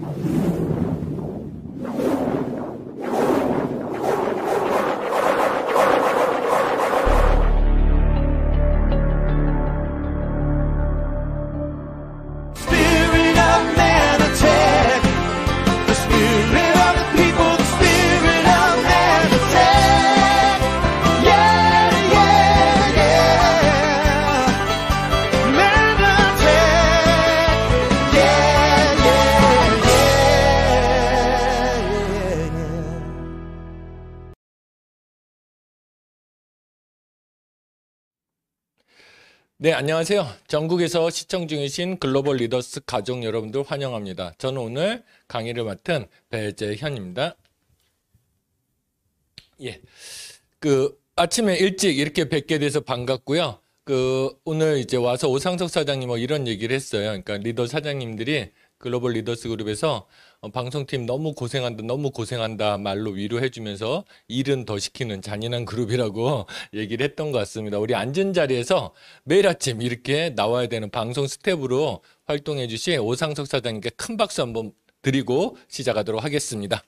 you 네, 안녕하세요. 전국에서 시청 중이신 글로벌 리더스 가족 여러분들 환영합니다. 저는 오늘 강의를 맡은 배재현입니다. 예. 그 아침에 일찍 이렇게 뵙게 돼서 반갑고요. 그 오늘 이제 와서 오상석 사장님 뭐 이런 얘기를 했어요. 그러니까 리더 사장님들이 글로벌 리더스 그룹에서 어, 방송팀 너무 고생한다, 너무 고생한다 말로 위로해주면서 일은 더 시키는 잔인한 그룹이라고 얘기를 했던 것 같습니다. 우리 앉은 자리에서 매일 아침 이렇게 나와야 되는 방송 스텝으로 활동해 주신 오상석 사장님께 큰 박수 한번 드리고 시작하도록 하겠습니다.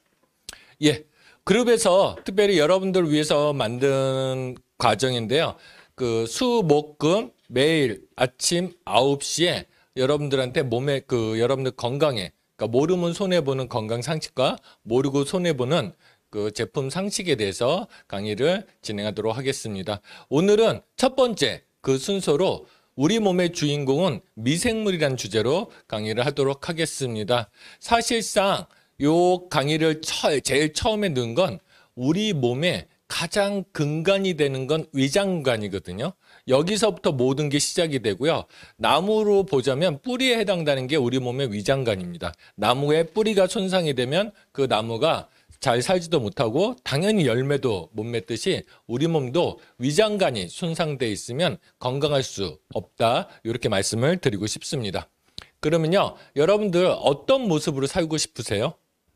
예. 그룹에서 특별히 여러분들 위해서 만든 과정인데요. 그 수, 목, 금 매일 아침 9시에 여러분들한테 몸에 그 여러분들 건강에 그러니까 모르면 손해보는 건강 상식과 모르고 손해보는 그 제품 상식에 대해서 강의를 진행하도록 하겠습니다. 오늘은 첫 번째 그 순서로 우리 몸의 주인공은 미생물이란 주제로 강의를 하도록 하겠습니다. 사실상 요 강의를 제일 처음에 넣은 건 우리 몸에 가장 근간이 되는 건 위장관이거든요. 여기서부터 모든 게 시작이 되고요. 나무로 보자면 뿌리에 해당되는 게 우리 몸의 위장관입니다. 나무의 뿌리가 손상이 되면 그 나무가 잘 살지도 못하고 당연히 열매도 못 맺듯이 우리 몸도 위장관이 손상돼 있으면 건강할 수 없다. 이렇게 말씀을 드리고 싶습니다. 그러면요. 여러분들 어떤 모습으로 살고 싶으세요?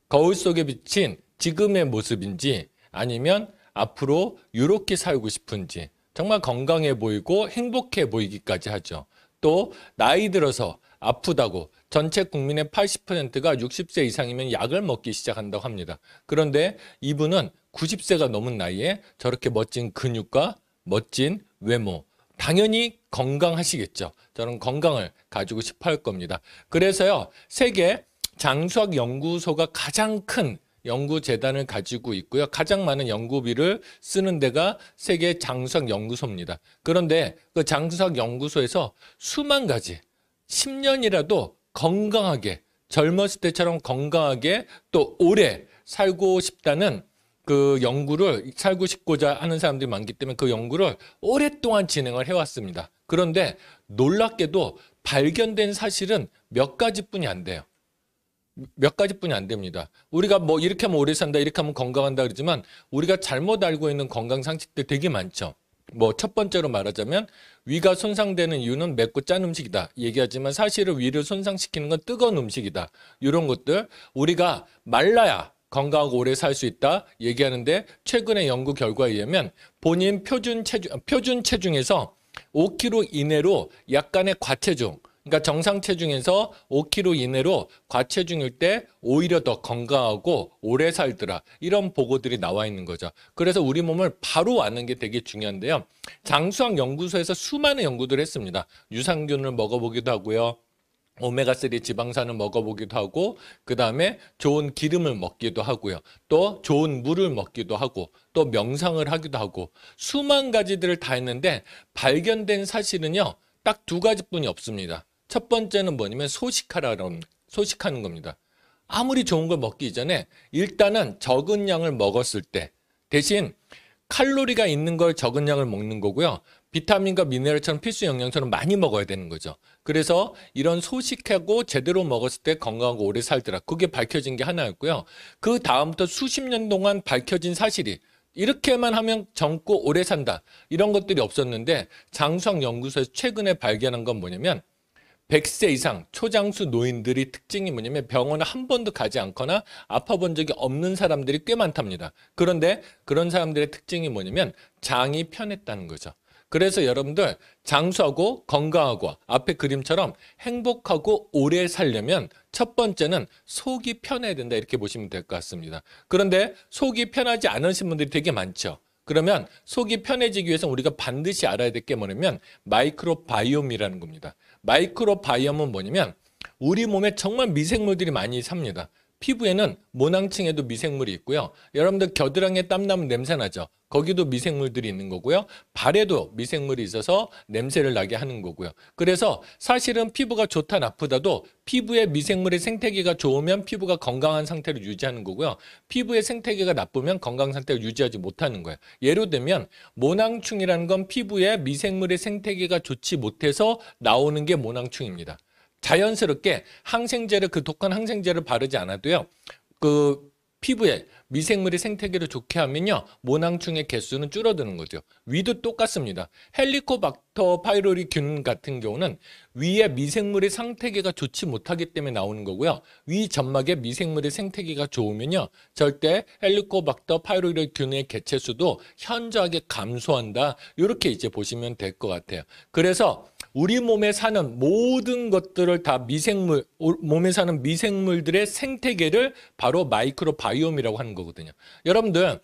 거울 속에 비친 지금의 모습인지 아니면 앞으로 이렇게 살고 싶은지 정말 건강해 보이고 행복해 보이기까지 하죠. 또 나이 들어서 아프다고 전체 국민의 80%가 60세 이상이면 약을 먹기 시작한다고 합니다. 그런데 이분은 90세가 넘은 나이에 저렇게 멋진 근육과 멋진 외모, 당연히 건강하시겠죠. 저는 건강을 가지고 싶어 할 겁니다. 그래서요, 세계 장수학 연구소가 가장 큰 연구재단을 가지고 있고요. 가장 많은 연구비를 쓰는 데가 세계 장수학연구소입니다. 그런데 그 장수학연구소에서 수만 가지, 10년이라도 건강하게, 젊었을 때처럼 건강하게 또 오래 살고 싶다는 그 연구를 살고 싶고자 하는 사람들이 많기 때문에 그 연구를 오랫동안 진행을 해왔습니다. 그런데 놀랍게도 발견된 사실은 몇 가지뿐이 안 돼요. 몇 가지뿐이 안 됩니다. 우리가 뭐 이렇게 하면 오래 산다, 이렇게 하면 건강한다 그러지만 우리가 잘못 알고 있는 건강 상식들 되게 많죠. 뭐 첫 번째로 말하자면 위가 손상되는 이유는 맵고 짠 음식이다 얘기하지만 사실은 위를 손상시키는 건 뜨거운 음식이다 이런 것들 우리가 말라야 건강하고 오래 살 수 있다 얘기하는데 최근의 연구 결과에 의하면 본인 표준 체중 표준 체중에서 5kg 이내로 약간의 과체중 그러니까 정상 체중에서 5kg 이내로 과체중일 때 오히려 더 건강하고 오래 살더라. 이런 보고들이 나와 있는 거죠. 그래서 우리 몸을 바로 아는 게 되게 중요한데요. 장수학 연구소에서 수많은 연구들을 했습니다. 유산균을 먹어보기도 하고요. 오메가3 지방산을 먹어보기도 하고 그 다음에 좋은 기름을 먹기도 하고요. 또 좋은 물을 먹기도 하고 또 명상을 하기도 하고 수만 가지들을 다 했는데 발견된 사실은요. 딱 두 가지뿐이 없습니다. 첫 번째는 뭐냐면 소식하라는 소식하는 겁니다. 아무리 좋은 걸 먹기 전에 일단은 적은 양을 먹었을 때 대신 칼로리가 있는 걸 적은 양을 먹는 거고요. 비타민과 미네랄처럼 필수 영양처럼 많이 먹어야 되는 거죠. 그래서 이런 소식하고 제대로 먹었을 때 건강하고 오래 살더라. 그게 밝혀진 게 하나였고요. 그 다음부터 수십 년 동안 밝혀진 사실이 이렇게만 하면 젊고 오래 산다. 이런 것들이 없었는데 장수학 연구소에서 최근에 발견한 건 뭐냐면 100세 이상 초장수 노인들이 특징이 뭐냐면 병원을 한 번도 가지 않거나 아파 본 적이 없는 사람들이 꽤 많답니다. 그런데 그런 사람들의 특징이 뭐냐면 장이 편했다는 거죠. 그래서 여러분들 장수하고 건강하고 앞에 그림처럼 행복하고 오래 살려면 첫 번째는 속이 편해야 된다 이렇게 보시면 될 것 같습니다. 그런데 속이 편하지 않으신 분들이 되게 많죠. 그러면 속이 편해지기 위해서 우리가 반드시 알아야 될 게 뭐냐면 마이크로바이옴이라는 겁니다. 마이크로바이옴은 뭐냐면 우리 몸에 정말 미생물들이 많이 삽니다. 피부에는 모낭층에도 미생물이 있고요. 여러분들 겨드랑이에 땀 나면 냄새 나죠. 거기도 미생물들이 있는 거고요. 발에도 미생물이 있어서 냄새를 나게 하는 거고요. 그래서 사실은 피부가 좋다 나쁘다도 피부의 미생물의 생태계가 좋으면 피부가 건강한 상태를 유지하는 거고요. 피부의 생태계가 나쁘면 건강 상태를 유지하지 못하는 거예요. 예로 들면 모낭충이라는 건 피부의 미생물의 생태계가 좋지 못해서 나오는 게 모낭충입니다. 자연스럽게 항생제를 그 독한 항생제를 바르지 않아도요. 그 피부에 미생물이 생태계를 좋게 하면요. 모낭충의 개수는 줄어드는 거죠. 위도 똑같습니다. 헬리코박터 파이로리균 같은 경우는 위에 미생물의 상태계가 좋지 못하기 때문에 나오는 거고요. 위 점막에 미생물의 생태계가 좋으면요. 절대 헬리코박터 파이로리균의 개체수도 현저하게 감소한다. 이렇게 이제 보시면 될 것 같아요. 그래서 우리 몸에 사는 모든 것들을 다 미생물, 몸에 사는 미생물들의 생태계를 바로 마이크로바이옴이라고 하는 거예요. 거거든요. 여러분들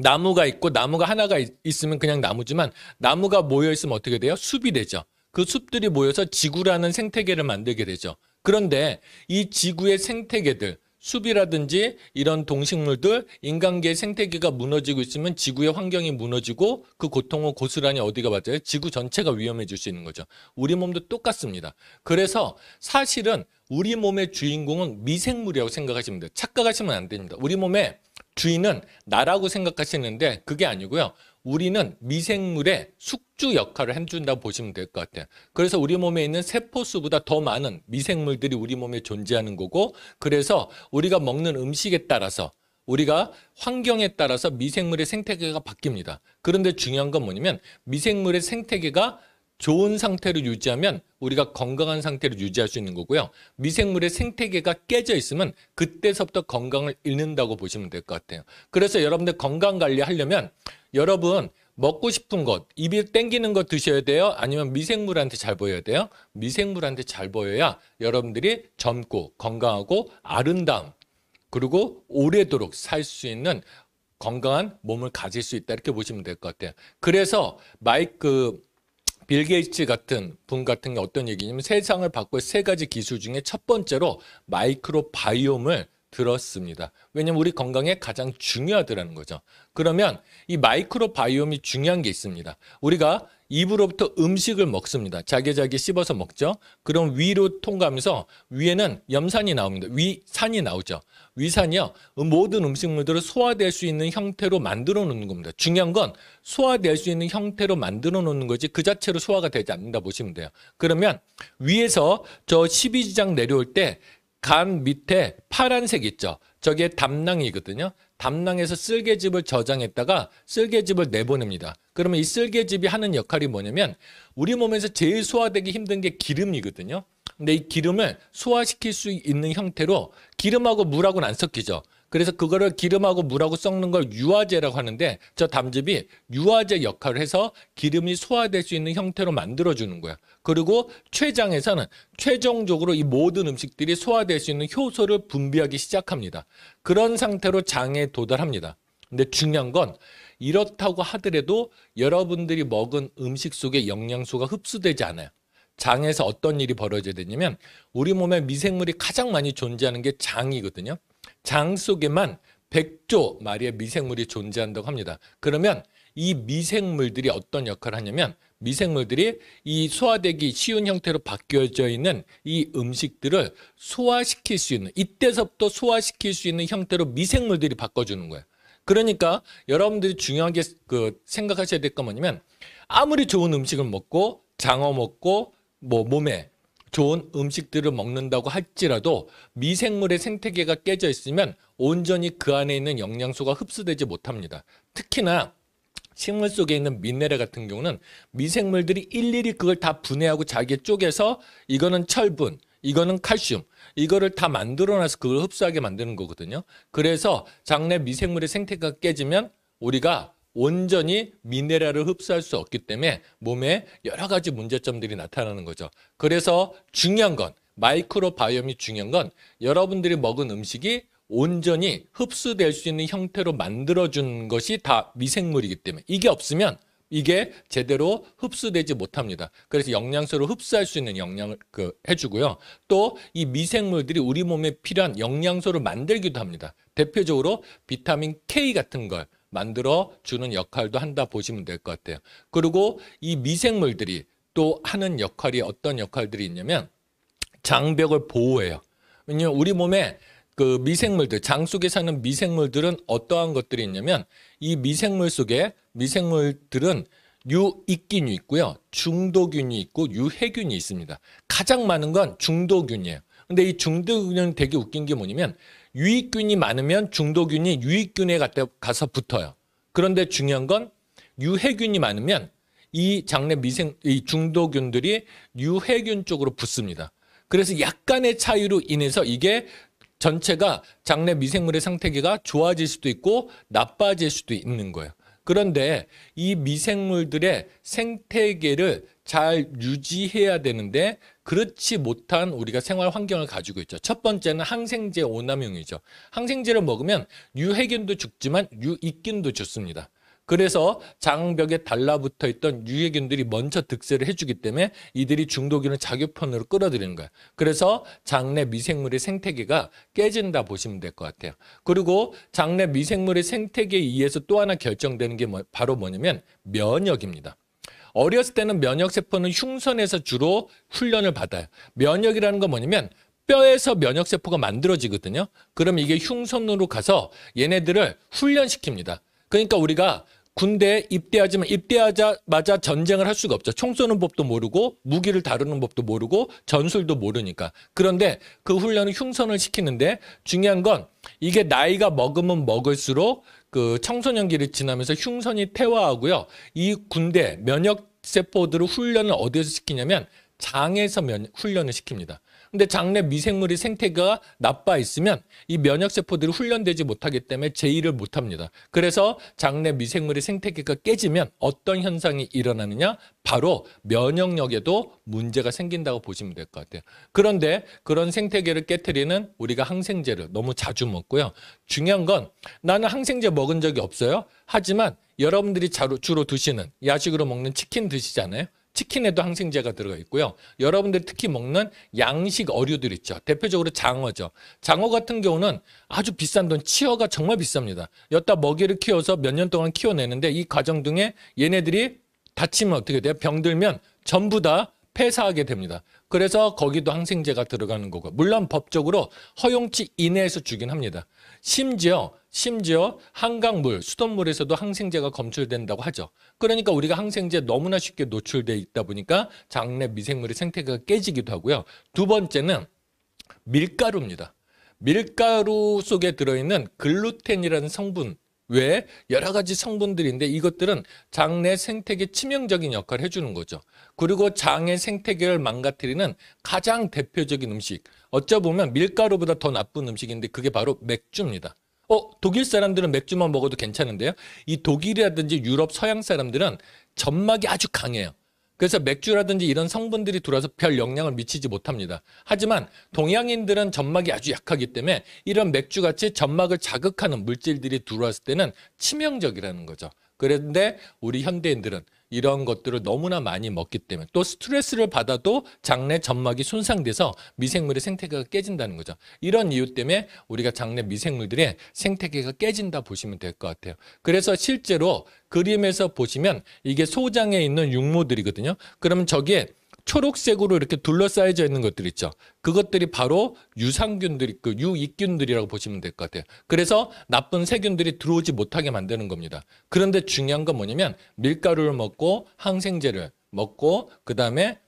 나무가 있고 나무가 하나가 있, 으면 그냥 나무지만 나무가 모여 있으면 어떻게 돼요? 숲이 되죠. 그 숲들이 모여서 지구라는 생태계를 만들게 되죠. 그런데 이 지구의 생태계들 숲이라든지 이런 동식물들 인간계 생태계가 무너지고 있으면 지구의 환경이 무너지고 그고통은 고스란히 어디가 맞아요? 지구 전체가 위험해질 수 있는 거죠. 우리 몸도 똑같습니다. 그래서 사실은 우리 몸의 주인공은 미생물이라고 생각하시면 돼요. 착각하시면 안 됩니다. 우리 몸에 주인은 나라고 생각하시는데 그게 아니고요. 우리는 미생물의 숙주 역할을 해준다고 보시면 될 것 같아요. 그래서 우리 몸에 있는 세포수보다 더 많은 미생물들이 우리 몸에 존재하는 거고 그래서 우리가 먹는 음식에 따라서 우리가 환경에 따라서 미생물의 생태계가 바뀝니다. 그런데 중요한 건 뭐냐면 미생물의 생태계가 좋은 상태로 유지하면 우리가 건강한 상태로 유지할 수 있는 거고요. 미생물의 생태계가 깨져 있으면 그때서부터 건강을 잃는다고 보시면 될 것 같아요. 그래서 여러분들 건강 관리하려면 여러분 먹고 싶은 것, 입이 땡기는 것 드셔야 돼요? 아니면 미생물한테 잘 보여야 돼요? 미생물한테 잘 보여야 여러분들이 젊고 건강하고 아름다움, 그리고 오래도록 살 수 있는 건강한 몸을 가질 수 있다. 이렇게 보시면 될 것 같아요. 그래서 마이크, 빌 게이츠 같은 분 같은 게 어떤 얘기냐면 세상을 바꿀 세 가지 기술 중에 첫 번째로 마이크로 바이옴을 들었습니다. 왜냐면 우리 건강에 가장 중요하더라는 거죠. 그러면 이 마이크로바이옴이 중요한 게 있습니다. 우리가 입으로부터 음식을 먹습니다. 자기자기 씹어서 먹죠. 그럼 위로 통과하면서 위에는 염산이 나옵니다. 위산이 나오죠. 위산이요. 모든 음식물들을 소화될 수 있는 형태로 만들어 놓는 겁니다. 중요한 건 소화될 수 있는 형태로 만들어 놓는 거지 그 자체로 소화가 되지 않는다 보시면 돼요. 그러면 위에서 저 12지장 내려올 때간 밑에 파란색 있죠. 저게 담낭이거든요. 담낭에서 쓸개즙을 저장했다가 쓸개즙을 내보냅니다. 그러면 이 쓸개즙이 하는 역할이 뭐냐면 우리 몸에서 제일 소화되기 힘든 게 기름이거든요. 근데 이 기름을 소화시킬 수 있는 형태로 기름하고 물하고는 안 섞이죠. 그래서 그거를 기름하고 물하고 섞는 걸 유화제라고 하는데 저 담즙이 유화제 역할을 해서 기름이 소화될 수 있는 형태로 만들어주는 거야. 그리고 췌장에서는 최종적으로 이 모든 음식들이 소화될 수 있는 효소를 분비하기 시작합니다. 그런 상태로 장에 도달합니다. 근데 중요한 건 이렇다고 하더라도 여러분들이 먹은 음식 속에 영양소가 흡수되지 않아요. 장에서 어떤 일이 벌어져야 되냐면 우리 몸에 미생물이 가장 많이 존재하는 게 장이거든요. 장 속에만 100조 마리의 미생물이 존재한다고 합니다. 그러면 이 미생물들이 어떤 역할을 하냐면 미생물들이 이 소화되기 쉬운 형태로 바뀌어져 있는 이 음식들을 소화시킬 수 있는 이때서부터 소화시킬 수 있는 형태로 미생물들이 바꿔주는 거예요. 그러니까 여러분들이 중요하게 그 생각하셔야 될 건 뭐냐면 아무리 좋은 음식을 먹고 장어 먹고 뭐 몸에 좋은 음식들을 먹는다고 할지라도 미생물의 생태계가 깨져 있으면 온전히 그 안에 있는 영양소가 흡수되지 못합니다. 특히나 식물 속에 있는 미네랄 같은 경우는 미생물들이 일일이 그걸 다 분해하고 자기의 쪽에서 이거는 철분, 이거는 칼슘, 이거를 다 만들어놔서 그걸 흡수하게 만드는 거거든요. 그래서 장내 미생물의 생태가 계 깨지면 우리가 온전히 미네랄을 흡수할 수 없기 때문에 몸에 여러 가지 문제점들이 나타나는 거죠. 그래서 중요한 건 마이크로바이옴이 중요한 건 여러분들이 먹은 음식이 온전히 흡수될 수 있는 형태로 만들어준 것이 다 미생물이기 때문에 이게 없으면 이게 제대로 흡수되지 못합니다. 그래서 영양소를 흡수할 수 있는 영양을 그 해주고요. 또 이 미생물들이 우리 몸에 필요한 영양소를 만들기도 합니다. 대표적으로 비타민 K 같은 걸 만들어 주는 역할도 한다 보시면 될 것 같아요. 그리고 이 미생물들이 또 하는 역할이 어떤 역할들이 있냐면 장벽을 보호해요. 왜냐면 우리 몸에 그 미생물들, 장 속에 사는 미생물들은 어떠한 것들이 있냐면 이 미생물 속에 미생물들은 유익균이 있고요. 중도균이 있고 유해균이 있습니다. 가장 많은 건 중도균이에요. 근데 이 중도균은 되게 웃긴 게 뭐냐면 유익균이 많으면 중독균이 유익균에 가서 붙어요. 그런데 중요한 건 유해균이 많으면 이 장내 미생 이중독균들이 유해균 쪽으로 붙습니다. 그래서 약간의 차이로 인해서 이게 전체가 장내 미생물의 상태가 좋아질 수도 있고 나빠질 수도 있는 거예요. 그런데 이 미생물들의 생태계를 잘 유지해야 되는데 그렇지 못한 우리가 생활 환경을 가지고 있죠. 첫 번째는 항생제 오남용이죠. 항생제를 먹으면 유해균도 죽지만 유익균도 죽습니다. 그래서 장벽에 달라붙어 있던 유해균들이 먼저 득세를 해주기 때문에 이들이 중독이을 자교편으로 끌어들이는 거예요. 그래서 장내 미생물의 생태계가 깨진다 보시면 될 것 같아요. 그리고 장내 미생물의 생태계에 의해서 또 하나 결정되는 게 뭐, 바로 뭐냐면 면역입니다. 어렸을 때는 면역 세포는 흉선에서 주로 훈련을 받아요. 면역이라는 건 뭐냐면 뼈에서 면역 세포가 만들어지거든요. 그럼 이게 흉선으로 가서 얘네들을 훈련시킵니다. 그러니까 우리가 군대에 입대하지만 입대하자마자 전쟁을 할 수가 없죠. 총 쏘는 법도 모르고 무기를 다루는 법도 모르고 전술도 모르니까. 그런데 그 훈련은 흉선을 시키는데 중요한 건 이게 나이가 먹으면 먹을수록 그 청소년기를 지나면서 흉선이 퇴화하고요. 이 군대 면역 세포들을 훈련을 어디에서 시키냐면 장에서 면, 훈련을 시킵니다. 근데 장내 미생물이 생태가 나빠 있으면 이 면역 세포들이 훈련되지 못하기 때문에 제의를 못 합니다. 그래서 장내 미생물이 생태계가 깨지면 어떤 현상이 일어나느냐? 바로 면역력에도 문제가 생긴다고 보시면 될 것 같아요. 그런데 그런 생태계를 깨뜨리는 우리가 항생제를 너무 자주 먹고요. 중요한 건 나는 항생제 먹은 적이 없어요. 하지만 여러분들이 주로 드시는 야식으로 먹는 치킨 드시잖아요. 치킨에도 항생제가 들어가 있고요. 여러분들이 특히 먹는 양식 어류들 있죠. 대표적으로 장어죠. 장어 같은 경우는 아주 비싼 돈, 치어가 정말 비쌉니다. 여따 먹이를 키워서 몇 년 동안 키워내는데 이 과정 등에 얘네들이 다치면 어떻게 돼요? 병들면 전부 다 폐사하게 됩니다. 그래서 거기도 항생제가 들어가는 거고 물론 법적으로 허용치 이내에서 주긴 합니다. 심지어 심지어 한강물, 수돗물에서도 항생제가 검출된다고 하죠. 그러니까 우리가 항생제 너무나 쉽게 노출되어 있다 보니까 장내 미생물의 생태가 계 깨지기도 하고요. 두 번째는 밀가루입니다. 밀가루 속에 들어있는 글루텐이라는 성분 외에 여러 가지 성분들인데 이것들은 장내 생태계 치명적인 역할을 해주는 거죠. 그리고 장의 생태계를 망가뜨리는 가장 대표적인 음식, 어쩌 보면 밀가루보다 더 나쁜 음식인데 그게 바로 맥주입니다. 어, 독일 사람들은 맥주만 먹어도 괜찮은데요. 이 독일이라든지 유럽 서양 사람들은 점막이 아주 강해요. 그래서 맥주라든지 이런 성분들이 들어와서 별 영향을 미치지 못합니다. 하지만 동양인들은 점막이 아주 약하기 때문에 이런 맥주같이 점막을 자극하는 물질들이 들어왔을 때는 치명적이라는 거죠. 그런데 우리 현대인들은 이런 것들을 너무나 많이 먹기 때문에 또 스트레스를 받아도 장내 점막이 손상돼서 미생물의 생태계가 깨진다는 거죠. 이런 이유 때문에 우리가 장내 미생물들의 생태계가 깨진다 보시면 될 것 같아요. 그래서 실제로 그림에서 보시면 이게 소장에 있는 육모들이거든요. 그럼 저기에 초록색으로 이렇게 둘러싸여져 있는 것들 있죠. 그것들이 바로 유산균들이 그 유익균들이라고 보시면 될 것 같아요. 그래서 나쁜 세균들이 들어오지 못하게 만드는 겁니다. 그런데 중요한 건 뭐냐면 밀가루를 먹고 항생제를 먹고 그다음에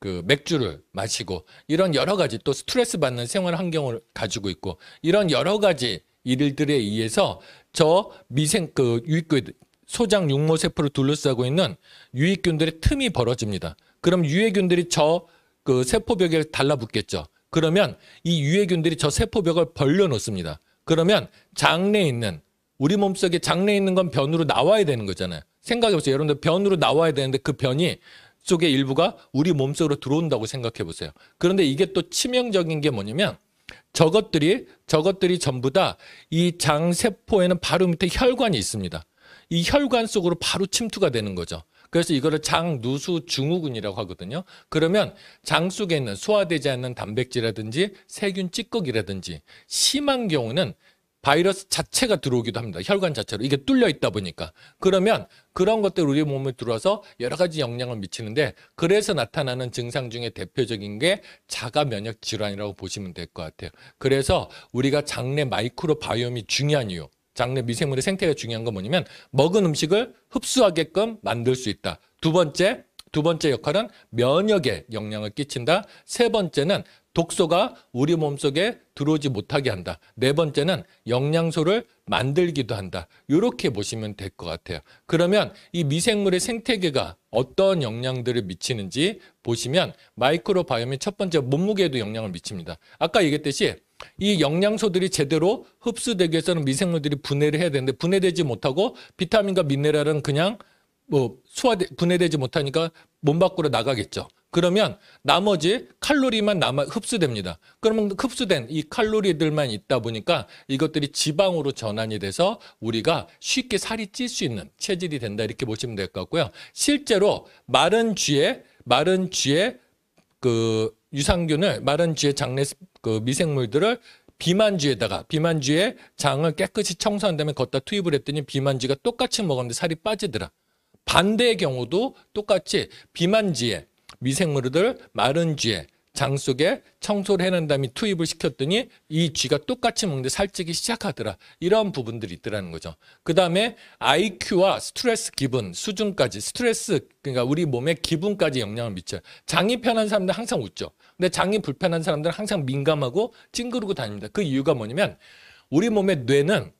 그 맥주를 마시고 이런 여러 가지 또 스트레스 받는 생활 환경을 가지고 있고 이런 여러 가지 일들에 의해서 저 미생 그 유익균 소장 육모세포를 둘러싸고 있는 유익균들의 틈이 벌어집니다. 그럼 유해균들이 저 그 세포벽에 달라붙겠죠. 그러면 이 유해균들이 저 세포벽을 벌려놓습니다. 그러면 장내에 있는 우리 몸속에 장내에 있는 건 변으로 나와야 되는 거잖아요. 생각해 보세요. 여러분들 변으로 나와야 되는데 그 변이 쪽의 일부가 우리 몸속으로 들어온다고 생각해 보세요. 그런데 이게 또 치명적인 게 뭐냐면 저것들이 저것들이 전부 다 이 장세포에는 바로 밑에 혈관이 있습니다. 이 혈관 속으로 바로 침투가 되는 거죠. 그래서 이거를 장누수 증후군이라고 하거든요. 그러면 장 속에 있는 소화되지 않는 단백질이라든지 세균 찌꺼기라든지 심한 경우는 바이러스 자체가 들어오기도 합니다. 혈관 자체로. 이게 뚫려 있다 보니까. 그러면 그런 것들 우리 몸에 들어와서 여러 가지 영향을 미치는데 그래서 나타나는 증상 중에 대표적인 게 자가 면역 질환이라고 보시면 될 것 같아요. 그래서 우리가 장내 마이크로 바이옴이 중요한 이유. 장내 미생물의 생태가 중요한 건 뭐냐면 먹은 음식을 흡수하게끔 만들 수 있다. 두 번째, 두 번째 역할은 면역에 영향을 끼친다. 세 번째는 독소가 우리 몸속에 들어오지 못하게 한다. 네 번째는 영양소를 만들기도 한다. 이렇게 보시면 될 것 같아요. 그러면 이 미생물의 생태계가 어떤 영향들을 미치는지 보시면 마이크로바이옴이 첫 번째 몸무게에도 영향을 미칩니다. 아까 얘기했듯이 이 영양소들이 제대로 흡수되기 위해서는 미생물들이 분해를 해야 되는데 분해되지 못하고 비타민과 미네랄은 그냥 뭐 소화되 분해되지 못하니까 몸 밖으로 나가겠죠. 그러면 나머지 칼로리만 남아 흡수됩니다. 그러면 흡수된 이 칼로리들만 있다 보니까 이것들이 지방으로 전환이 돼서 우리가 쉽게 살이 찔 수 있는 체질이 된다 이렇게 보시면 될 것 같고요. 실제로 마른 쥐에 마른 쥐에 그 유산균을 마른 쥐의 장내 그 미생물들을 비만쥐에다가 비만쥐의 장을 깨끗이 청소한 다음에 걷다 투입을 했더니 비만쥐가 똑같이 먹었는데 살이 빠지더라. 반대의 경우도 똑같이 비만쥐에 미생물들 을 마른 쥐에 장 속에 청소를 해낸 다음에 투입을 시켰더니 이 쥐가 똑같이 먹는데 살찌기 시작하더라. 이런 부분들이 있더라는 거죠. 그 다음에 IQ와 스트레스 기분, 수준까지 스트레스, 그러니까 우리 몸의 기분까지 영향을 미쳐요. 장이 편한 사람들은 항상 웃죠. 근데 장이 불편한 사람들은 항상 민감하고 찡그르고 다닙니다. 그 이유가 뭐냐면 우리 몸의 뇌는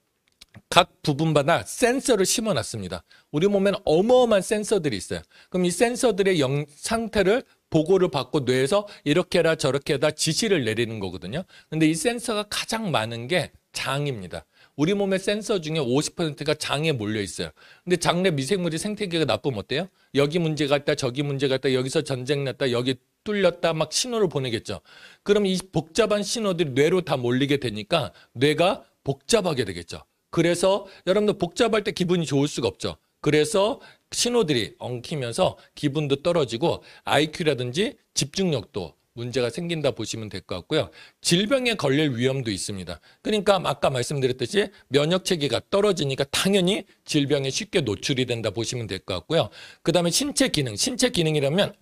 각 부분마다 센서를 심어놨습니다. 우리 몸에는 어마어마한 센서들이 있어요. 그럼 이 센서들의 영, 상태를 보고를 받고 뇌에서 이렇게라 저렇게다 지시를 내리는 거거든요. 근데 이 센서가 가장 많은 게 장입니다. 우리 몸의 센서 중에 50%가 장에 몰려 있어요. 근데 장내 미생물이 생태계가 나쁘면 어때요? 여기 문제가 있다, 저기 문제가 있다, 여기서 전쟁 났다, 여기 뚫렸다 막 신호를 보내겠죠. 그럼 이 복잡한 신호들이 뇌로 다 몰리게 되니까 뇌가 복잡하게 되겠죠. 그래서 여러분들 복잡할 때 기분이 좋을 수가 없죠. 그래서 신호들이 엉키면서 기분도 떨어지고 IQ라든지 집중력도 문제가 생긴다 보시면 될 것 같고요. 질병에 걸릴 위험도 있습니다. 그러니까 아까 말씀드렸듯이 면역 체계가 떨어지니까 당연히 질병에 쉽게 노출이 된다 보시면 될 것 같고요. 그다음에 신체 기능, 신체 기능이라면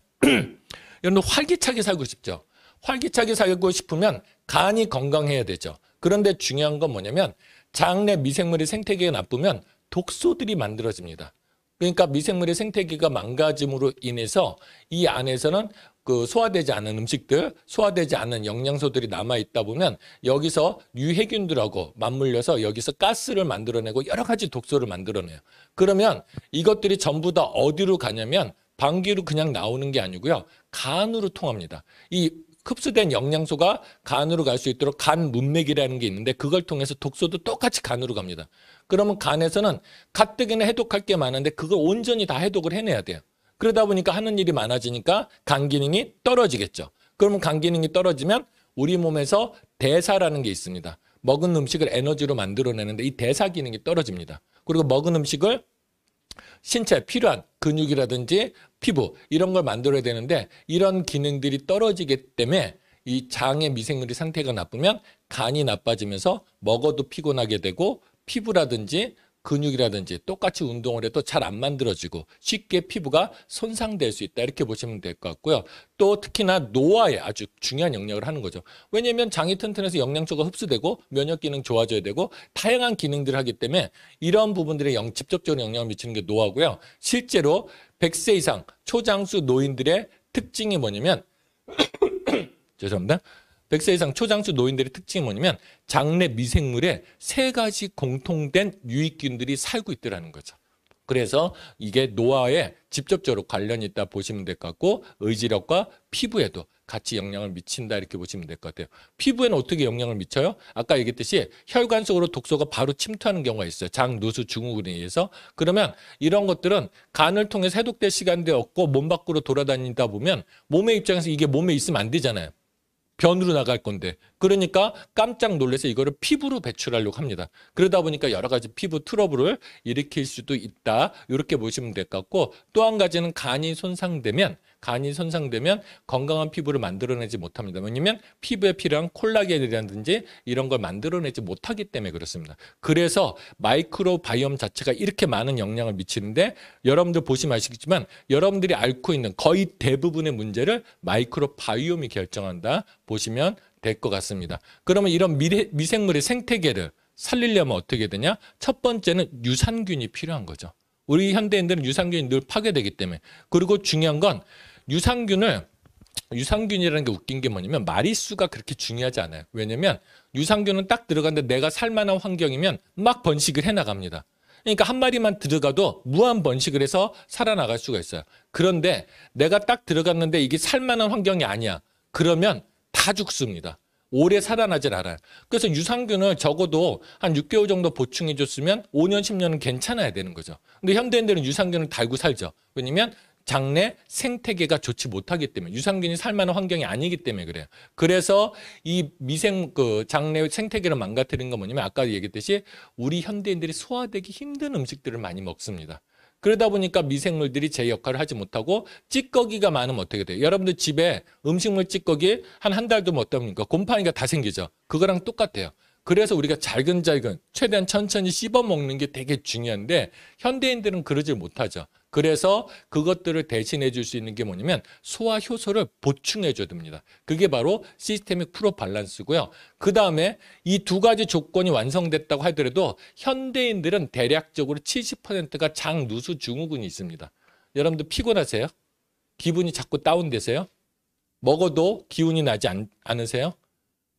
여러분 활기차게 살고 싶죠. 활기차게 살고 싶으면 간이 건강해야 되죠. 그런데 중요한 건 뭐냐면 장내 미생물이 생태계에 나쁘면 독소들이 만들어집니다. 그러니까 미생물의 생태계가 망가짐으로 인해서 이 안에서는 그 소화되지 않은 음식들, 소화되지 않은 영양소들이 남아 있다 보면 여기서 유해균들하고 맞물려서 여기서 가스를 만들어내고 여러 가지 독소를 만들어내요. 그러면 이것들이 전부 다 어디로 가냐면 방귀로 그냥 나오는 게 아니고요. 간으로 통합니다. 이 흡수된 영양소가 간으로 갈 수 있도록 간 문맥이라는 게 있는데 그걸 통해서 독소도 똑같이 간으로 갑니다. 그러면 간에서는 가뜩이나 해독할 게 많은데 그걸 온전히 다 해독을 해내야 돼요. 그러다 보니까 하는 일이 많아지니까 간 기능이 떨어지겠죠. 그러면 간 기능이 떨어지면 우리 몸에서 대사라는 게 있습니다. 먹은 음식을 에너지로 만들어내는데 이 대사 기능이 떨어집니다. 그리고 먹은 음식을 신체에 필요한 근육이라든지 피부 이런 걸 만들어야 되는데 이런 기능들이 떨어지기 때문에 이 장의 미생물이 상태가 나쁘면 간이 나빠지면서 먹어도 피곤하게 되고 피부라든지 근육이라든지 똑같이 운동을 해도 잘 안 만들어지고 쉽게 피부가 손상될 수 있다 이렇게 보시면 될 것 같고요. 또 특히나 노화에 아주 중요한 영역을 하는 거죠. 왜냐하면 장이 튼튼해서 영양소가 흡수되고 면역 기능 좋아져야 되고 다양한 기능들을 하기 때문에 이런 부분들이 영, 직접적으로 영향을 미치는 게 노화고요. 실제로 100세 이상 초장수 노인들의 특징이 뭐냐면 죄송합니다. 100세 이상 초장수 노인들의 특징이 뭐냐면 장내 미생물에 세 가지 공통된 유익균들이 살고 있더라는 거죠. 그래서 이게 노화에 직접적으로 관련이 있다 보시면 될 것 같고 의지력과 피부에도 같이 영향을 미친다 이렇게 보시면 될 것 같아요. 피부에는 어떻게 영향을 미쳐요? 아까 얘기했듯이 혈관 속으로 독소가 바로 침투하는 경우가 있어요. 장, 누수, 증후군에 의해서. 그러면 이런 것들은 간을 통해 해독될 시간도 없고 몸 밖으로 돌아다니다 보면 몸의 입장에서 이게 몸에 있으면 안 되잖아요. 변으로 나갈 건데 그러니까 깜짝 놀래서 이거를 피부로 배출하려고 합니다. 그러다 보니까 여러 가지 피부 트러블을 일으킬 수도 있다. 이렇게 보시면 될 것 같고 또 한 가지는 간이 손상되면 간이 손상되면 건강한 피부를 만들어내지 못합니다. 왜냐면 피부에 필요한 콜라겐이라든지 이런 걸 만들어내지 못하기 때문에 그렇습니다. 그래서 마이크로바이옴 자체가 이렇게 많은 영향을 미치는데 여러분들 보시면 아시겠지만 여러분들이 앓고 있는 거의 대부분의 문제를 마이크로바이옴이 결정한다 보시면 될 것 같습니다. 그러면 이런 미래, 미생물의 생태계를 살리려면 어떻게 되냐? 첫 번째는 유산균이 필요한 거죠. 우리 현대인들은 유산균이 늘 파괴되기 때문에 그리고 중요한 건 유산균을 유산균이라는 게 웃긴 게 뭐냐면 마리수가 그렇게 중요하지 않아요. 왜냐면 유산균은 딱들어갔는데 내가 살만한 환경이면 막 번식을 해나갑니다. 그러니까 한 마리만 들어가도 무한 번식을 해서 살아나갈 수가 있어요. 그런데 내가 딱 들어갔는데 이게 살만한 환경이 아니야. 그러면 다 죽습니다. 오래 살아나질 않아요. 그래서 유산균을 적어도 한 6개월 정도 보충해줬으면 5년, 10년은 괜찮아야 되는 거죠. 근데 현대인들은 유산균을 달고 살죠. 왜냐면 장내 생태계가 좋지 못하기 때문에 유산균이 살만한 환경이 아니기 때문에 그래요. 그래서 이 미생 그 장내 생태계를 망가뜨리는 건 뭐냐면 아까 얘기했듯이 우리 현대인들이 소화되기 힘든 음식들을 많이 먹습니다. 그러다 보니까 미생물들이 제 역할을 하지 못하고 찌꺼기가 많으면 어떻게 돼요? 여러분들 집에 음식물 찌꺼기 한 한달도못어니까 곰팡이가 다 생기죠. 그거랑 똑같아요. 그래서 우리가 잘근잘근 최대한 천천히 씹어 먹는 게 되게 중요한데 현대인들은 그러질 못하죠. 그래서 그것들을 대신해 줄 수 있는 게 뭐냐면 소화 효소를 보충해 줘야 됩니다. 그게 바로 시스템의 프로 발란스고요. 그 다음에 이 두 가지 조건이 완성됐다고 하더라도 현대인들은 대략적으로 70%가 장, 누수, 증후군이 있습니다. 여러분들 피곤하세요? 기분이 자꾸 다운되세요? 먹어도 기운이 나지 않, 않으세요?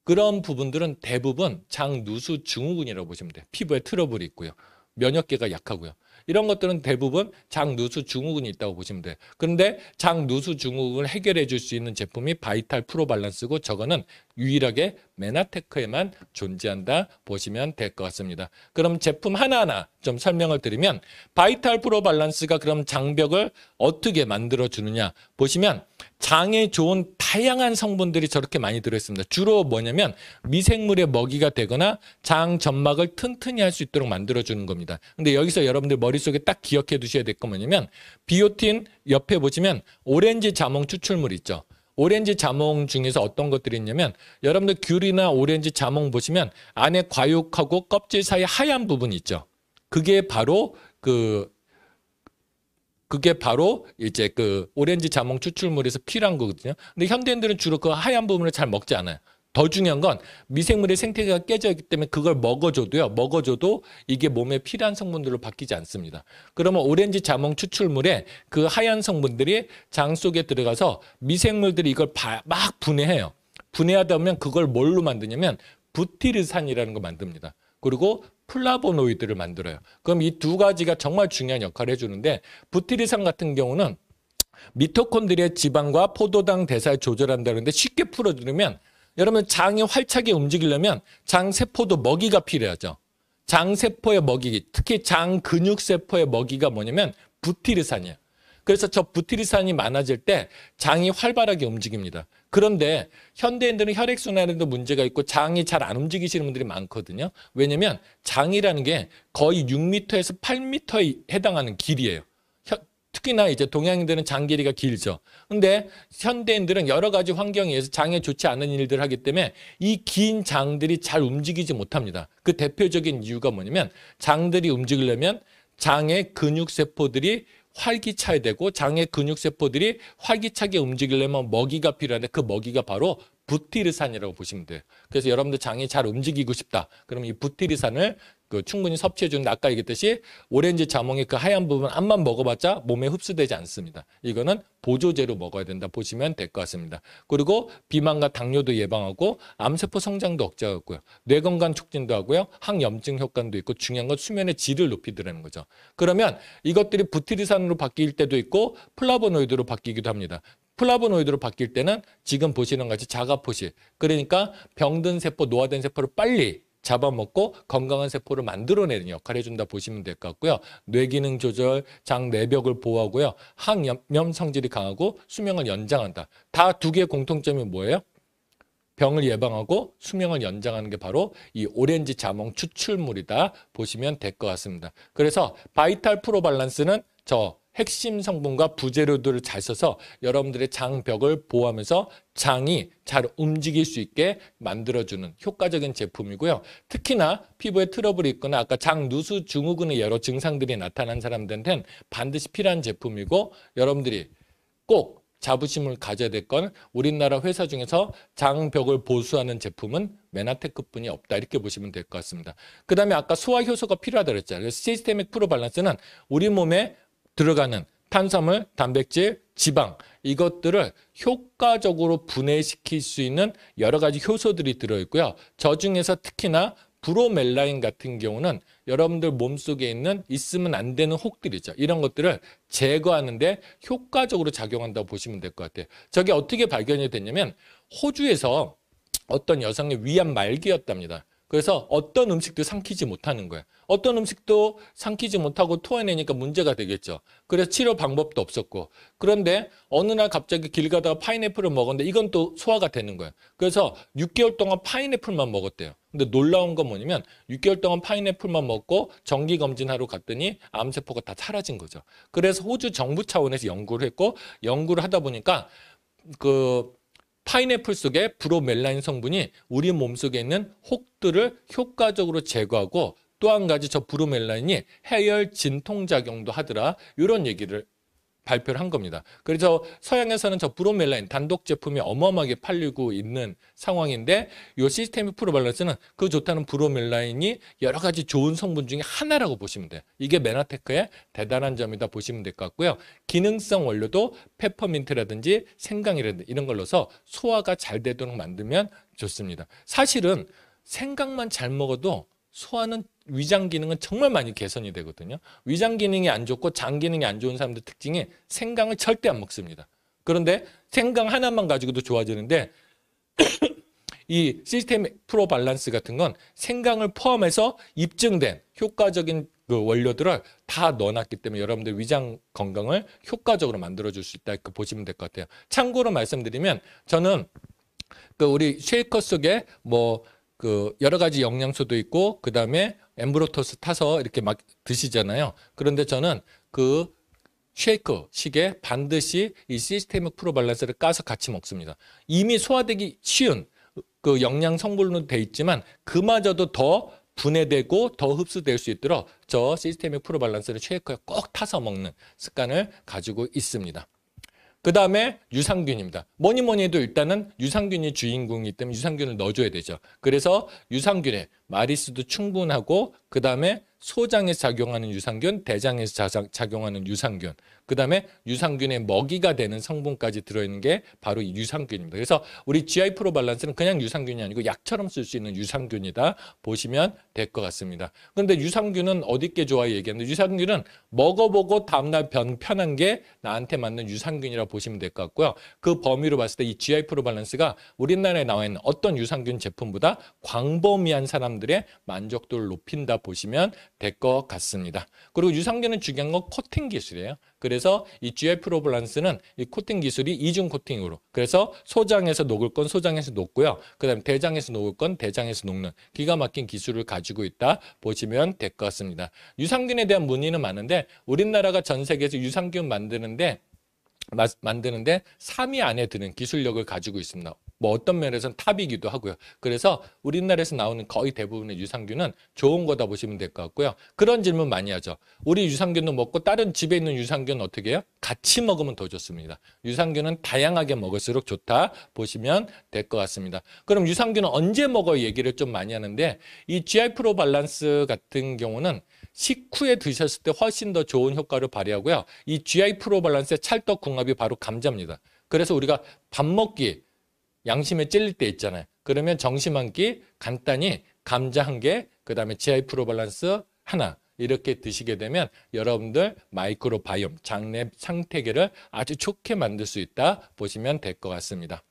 그런 부분들은 대부분 장누수 증후군이라고 보시면 돼요. 피부에 트러블이 있고요. 면역계가 약하고요. 이런 것들은 대부분 장누수 증후군이 있다고 보시면 돼요. 그런데 장누수 증후군을 해결해 줄 수 있는 제품이 바이탈 프로발란스고 저거는 유일하게 메나테크에만 존재한다 보시면 될 것 같습니다. 그럼 제품 하나하나 좀 설명을 드리면 바이탈 프로발란스가 그럼 장벽을 어떻게 만들어 주느냐 보시면 장에 좋은 다양한 성분들이 저렇게 많이 들어있습니다. 주로 뭐냐면 미생물의 먹이가 되거나 장 점막을 튼튼히 할 수 있도록 만들어주는 겁니다. 근데 여기서 여러분들 머릿속에 딱 기억해 두셔야 될 건 뭐냐면 비오틴 옆에 보시면 오렌지 자몽 추출물 있죠. 오렌지 자몽 중에서 어떤 것들이 있냐면 여러분들 귤이나 오렌지 자몽 보시면 안에 과육하고 껍질 사이 하얀 부분 있죠. 그게 바로 그 그게 바로 이제 그 오렌지 자몽 추출물에서 필요한 거거든요. 근데 현대인들은 주로 그 하얀 부분을 잘 먹지 않아요. 더 중요한 건 미생물의 생태계가 깨져 있기 때문에 그걸 먹어줘도요. 먹어줘도 이게 몸에 필요한 성분들로 바뀌지 않습니다. 그러면 오렌지 자몽 추출물에 그 하얀 성분들이 장 속에 들어가서 미생물들이 이걸 막 분해해요. 분해하다 보면 그걸 뭘로 만드냐면 부티르산이라는 거 만듭니다. 그리고 플라보노이드를 만들어요. 그럼 이 두 가지가 정말 중요한 역할을 해주는데 부티리산 같은 경우는 미토콘드리아 지방과 포도당 대사를 조절한다는데 쉽게 풀어주면 여러분 장이 활차게 움직이려면 장세포도 먹이가 필요하죠. 장세포의 먹이, 기 특히 장 근육세포의 먹이가 뭐냐면 부티리산이에요 그래서 저부티리산이 많아질 때 장이 활발하게 움직입니다. 그런데 현대인들은 혈액순환에도 문제가 있고 장이 잘 안 움직이시는 분들이 많거든요. 왜냐면 장이라는 게 거의 6m에서 8m에 해당하는 길이에요. 특히나 이제 동양인들은 장 길이가 길죠. 근데 현대인들은 여러 가지 환경에 의해서 장에 좋지 않은 일들을 하기 때문에 이 긴 장들이 잘 움직이지 못합니다. 그 대표적인 이유가 뭐냐면 장들이 움직이려면 장의 근육세포들이 활기차야 되고 장의 근육세포들이 활기차게 움직이려면 먹이가 필요한데 그 먹이가 바로 부티르산이라고 보시면 돼요. 그래서 여러분들 장이 잘 움직이고 싶다. 그럼 이 부티르산을 그 충분히 섭취해주는 아까 얘기했듯이 오렌지 자몽의 그 하얀 부분 암만 먹어봤자 몸에 흡수되지 않습니다. 이거는 보조제로 먹어야 된다 보시면 될 것 같습니다. 그리고 비만과 당뇨도 예방하고 암세포 성장도 억제하고요. 뇌건강 촉진도 하고요. 항염증 효과도 있고 중요한 건 수면의 질을 높이드라는 거죠. 그러면 이것들이 부티리산으로 바뀔 때도 있고 플라보노이드로 바뀌기도 합니다. 플라보노이드로 바뀔 때는 지금 보시는 같이 자가포시 그러니까 병든 세포, 노화된 세포를 빨리 잡아먹고 건강한 세포를 만들어내는 역할을 해준다 보시면 될 것 같고요. 뇌기능 조절, 장 내벽을 보호하고요. 항염 성질이 강하고 수명을 연장한다. 다 두 개의 공통점이 뭐예요? 병을 예방하고 수명을 연장하는 게 바로 이 오렌지 자몽 추출물이다 보시면 될 것 같습니다. 그래서 바이탈 프로 발란스는 저 핵심 성분과 부재료들을 잘 써서 여러분들의 장벽을 보호하면서 장이 잘 움직일 수 있게 만들어주는 효과적인 제품이고요. 특히나 피부에 트러블이 있거나 아까 장 누수 증후군의 여러 증상들이 나타난 사람들한테는 반드시 필요한 제품이고 여러분들이 꼭 자부심을 가져야 될 건 우리나라 회사 중에서 장벽을 보수하는 제품은 메나테크뿐이 없다 이렇게 보시면 될 것 같습니다. 그 다음에 아까 소화 효소가 필요하다고 했잖아요. 시스템의 프로 발란스는 우리 몸에 들어가는 탄수화물, 단백질, 지방 이것들을 효과적으로 분해시킬 수 있는 여러 가지 효소들이 들어있고요. 저 중에서 특히나 브로멜라인 같은 경우는 여러분들 몸속에 있는 있으면 안 되는 혹들이죠. 이런 것들을 제거하는데 효과적으로 작용한다고 보시면 될 것 같아요. 저게 어떻게 발견이 됐냐면 호주에서 어떤 여성의 위암 말기였답니다. 그래서 어떤 음식도 삼키지 못하는 거예요. 어떤 음식도 삼키지 못하고 토해내니까 문제가 되겠죠. 그래서 치료 방법도 없었고. 그런데 어느 날 갑자기 길 가다가 파인애플을 먹었는데 이건 또 소화가 되는 거예요. 그래서 6개월 동안 파인애플만 먹었대요. 근데 놀라운 건 뭐냐면 6개월 동안 파인애플만 먹고 정기 검진하러 갔더니 암세포가 다 사라진 거죠. 그래서 호주 정부 차원에서 연구를 했고 연구를 하다 보니까 그 파인애플 속의 브로멜라닌 성분이 우리 몸속에 있는 혹들을 효과적으로 제거하고 또 한 가지 저 브로멜라닌이 해열 진통작용도 하더라 이런 얘기를 발표를 한 겁니다. 그래서 서양에서는 저 브로멜라인 단독 제품이 어마어마하게 팔리고 있는 상황인데 이 시스템 프로발런스는 그 좋다는 브로멜라인이 여러 가지 좋은 성분 중에 하나라고 보시면 돼요. 이게 메나테크의 대단한 점이다 보시면 될 것 같고요. 기능성 원료도 페퍼민트라든지 생강이라든지 이런 걸로어서 소화가 잘 되도록 만들면 좋습니다. 사실은 생강만 잘 먹어도 소화는 위장 기능은 정말 많이 개선이 되거든요. 위장 기능이 안 좋고 장 기능이 안 좋은 사람들 특징이 생강을 절대 안 먹습니다. 그런데 생강 하나만 가지고도 좋아지는데 이 시스템 프로 발란스 같은 건 생강을 포함해서 입증된 효과적인 그 원료들을 다 넣어놨기 때문에 여러분들 위장 건강을 효과적으로 만들어줄 수 있다 보시면 될 것 같아요. 참고로 말씀드리면 저는 그 우리 쉐이커 속에 뭐 그 여러 가지 영양소도 있고 그 다음에 엠브로토스 타서 이렇게 막 드시잖아요. 그런데 저는 그 쉐이크 식에 반드시 이 시스테믹 프로발란스를 까서 같이 먹습니다. 이미 소화되기 쉬운 그 영양 성분으로 돼 있지만 그마저도 더 분해되고 더 흡수될 수 있도록 저 시스테믹 프로발란스를 쉐이크에 꼭 타서 먹는 습관을 가지고 있습니다. 그 다음에 유산균입니다. 뭐니 뭐니 해도 일단은 유산균이 주인공이기 때문에 유산균을 넣어줘야 되죠. 그래서 유산균에 마리수도 충분하고 그 다음에 소장에서 작용하는 유산균, 대장에서 작용하는 유산균, 그 다음에 유산균의 먹이가 되는 성분까지 들어있는 게 바로 이 유산균입니다. 그래서 우리 GI 프로 발란스는 그냥 유산균이 아니고 약처럼 쓸 수 있는 유산균이다 보시면 될 것 같습니다. 그런데 유산균은 어디께 좋아 얘기하는데 유산균은 먹어보고 다음날 변 편한 게 나한테 맞는 유산균이라 고 보시면 될 것 같고요. 그 범위로 봤을 때 이 GI 프로 발란스가 우리나라에 나와 있는 어떤 유산균 제품보다 광범위한 사람들의 만족도를 높인다 보시면 될것 같습니다. 그리고 유산균은 중요한 건 코팅 기술이에요. 그래서 이 GI 프로블란스는 이 코팅 기술이 이중 코팅으로 그래서 소장에서 녹을 건 소장에서 녹고요. 그다음 에 대장에서 녹을 건 대장에서 녹는 기가 막힌 기술을 가지고 있다 보시면 될 것 같습니다. 유산균에 대한 문의는 많은데 우리나라가 전 세계에서 유산균 만드는데 마, 만드는데 3위 안에 드는 기술력을 가지고 있습니다. 뭐 어떤 면에서는 탑이기도 하고요. 그래서 우리나라에서 나오는 거의 대부분의 유산균은 좋은 거다 보시면 될 것 같고요. 그런 질문 많이 하죠. 우리 유산균도 먹고 다른 집에 있는 유산균 어떻게 해요? 같이 먹으면 더 좋습니다. 유산균은 다양하게 먹을수록 좋다 보시면 될 것 같습니다. 그럼 유산균은 언제 먹어 얘기를 좀 많이 하는데 이 GI 프로 발란스 같은 경우는 식후에 드셨을 때 훨씬 더 좋은 효과를 발휘하고요. 이 GI 프로발란스의 찰떡 궁합이 바로 감자입니다. 그래서 우리가 밥 먹기 양심에 찔릴 때 있잖아요. 그러면 정심 한 끼 간단히 감자 한 개, 그다음에 GI 프로발란스 하나 이렇게 드시게 되면 여러분들 마이크로바이옴 장내 상태계를 아주 좋게 만들 수 있다 보시면 될 것 같습니다.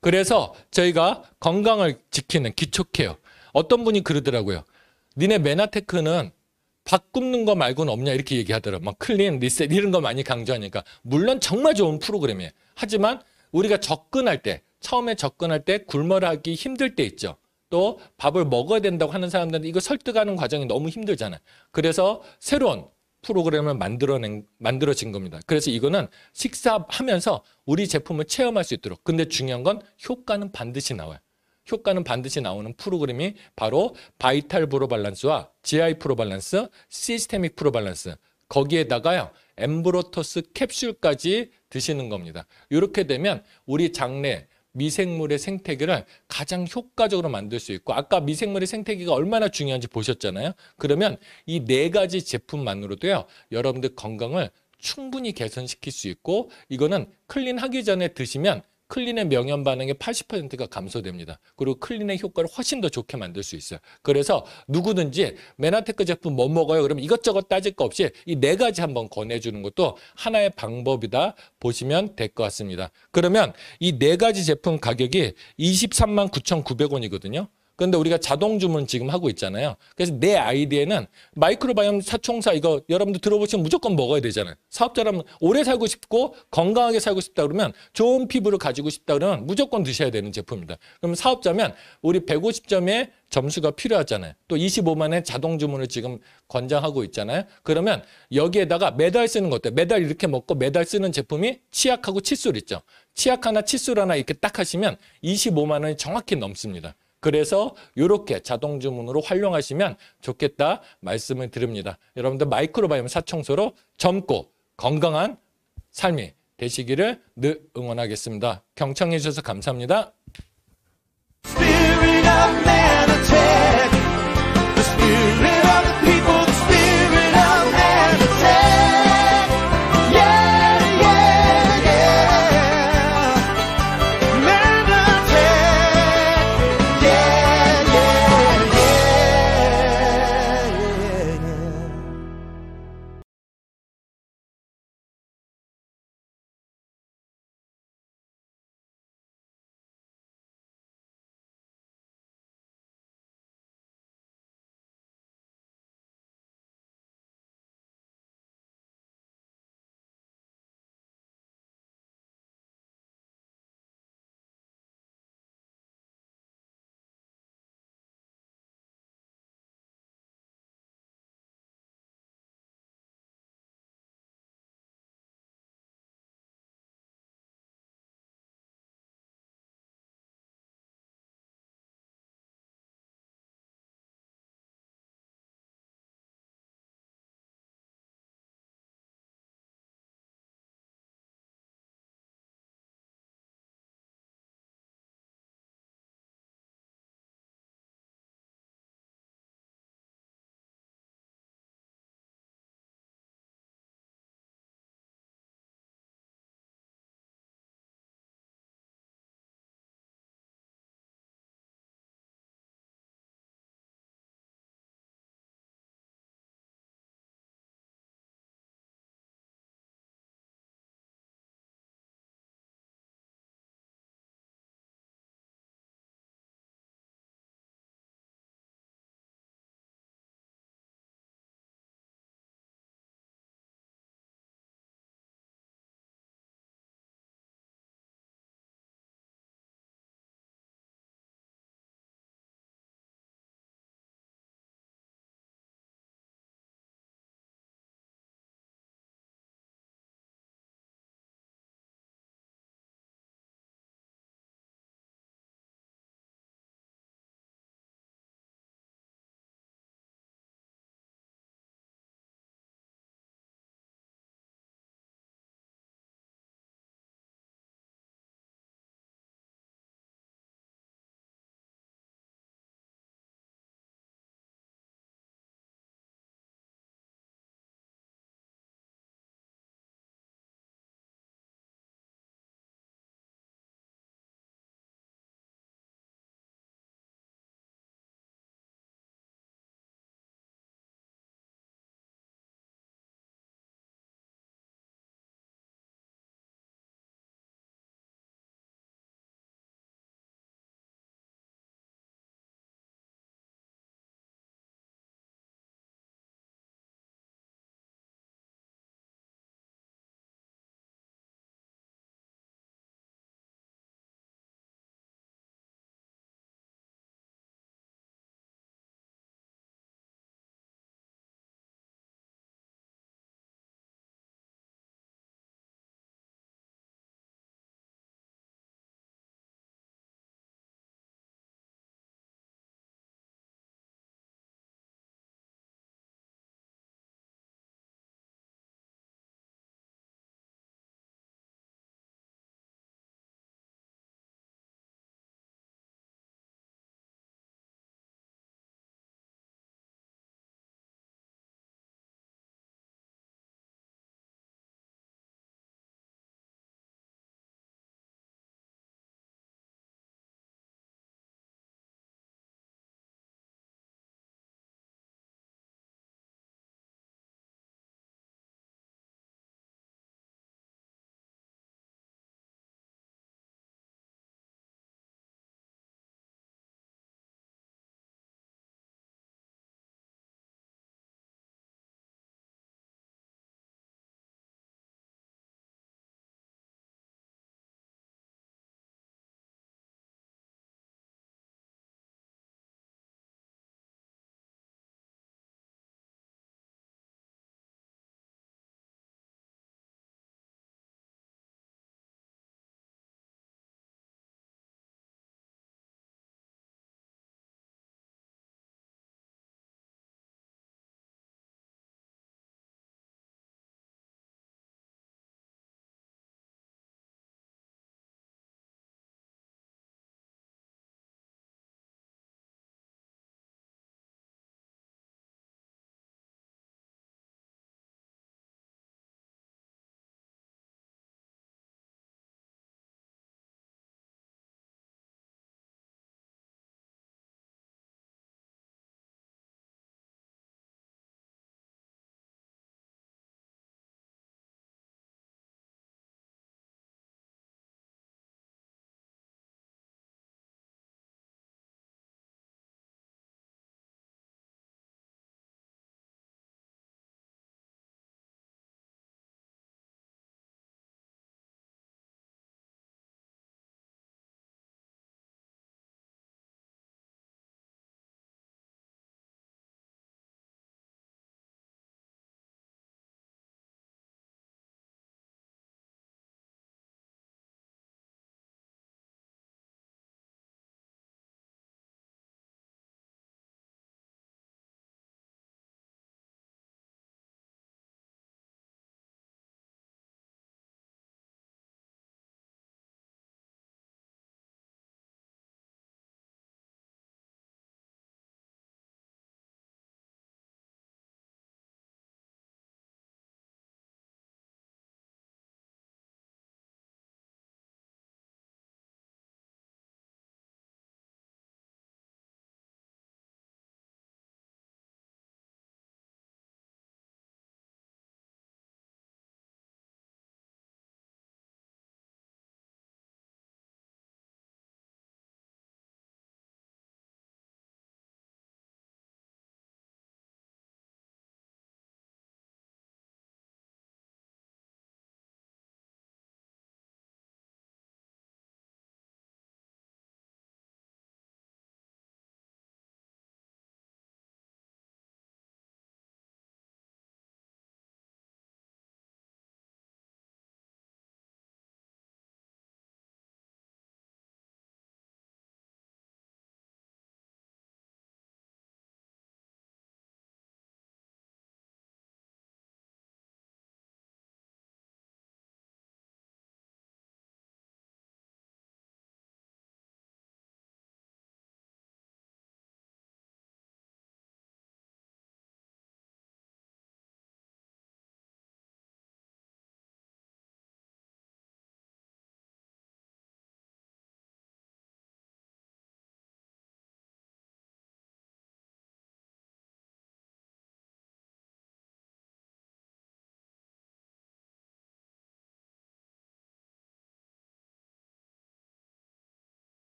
그래서 저희가 건강을 지키는 기초 케어 어떤 분이 그러더라고요. 니네 메나테크는 바꾸는 거 말고는 없냐 이렇게 얘기하더라고. 막 클린, 리셋 이런 거 많이 강조하니까 물론 정말 좋은 프로그램이에요. 하지만 우리가 접근할 때 처음에 접근할 때 굶어라기 힘들 때 있죠. 또 밥을 먹어야 된다고 하는 사람들은 이거 설득하는 과정이 너무 힘들잖아요. 그래서 새로운 프로그램을 만들어낸 만들어진 겁니다. 그래서 이거는 식사하면서 우리 제품을 체험할 수 있도록. 근데 중요한 건 효과는 반드시 나와요. 효과는 반드시 나오는 프로그램이 바로 바이탈 프로발란스와 GI 프로발란스, 시스테믹 프로발란스 거기에다가요 엠브로토스 캡슐까지 드시는 겁니다. 이렇게 되면 우리 장내 미생물의 생태계를 가장 효과적으로 만들 수 있고 아까 미생물의 생태계가 얼마나 중요한지 보셨잖아요. 그러면 이 네 가지 제품만으로도요. 여러분들 건강을 충분히 개선시킬 수 있고 이거는 클린하기 전에 드시면 클린의 명현 반응의 80%가 감소됩니다. 그리고 클린의 효과를 훨씬 더 좋게 만들 수 있어요. 그래서 누구든지 메나테크 제품 뭐 먹어요? 그러면 이것저것 따질 거 없이 이 네 가지 한번 권해주는 것도 하나의 방법이다 보시면 될 것 같습니다. 그러면 이 네 가지 제품 가격이 23만 9,900원이거든요. 근데 우리가 자동 주문 지금 하고 있잖아요. 그래서 내 아이디에는 마이크로바이옴 사총사 이거 여러분들 들어보시면 무조건 먹어야 되잖아요. 사업자라면 오래 살고 싶고 건강하게 살고 싶다 그러면 좋은 피부를 가지고 싶다 그러면 무조건 드셔야 되는 제품입니다. 그럼 사업자면 우리 150점의 점수가 필요하잖아요. 또 25만의 자동 주문을 지금 권장하고 있잖아요. 그러면 여기에다가 매달 쓰는 것들 매달 이렇게 먹고 매달 쓰는 제품이 치약하고 칫솔 있죠. 치약 하나 칫솔 하나 이렇게 딱 하시면 25만 원이 정확히 넘습니다. 그래서 이렇게 자동 주문으로 활용하시면 좋겠다 말씀을 드립니다. 여러분들 마이크로바이옴 사청소로 젊고 건강한 삶이 되시기를 늘 응원하겠습니다. 경청해 주셔서 감사합니다.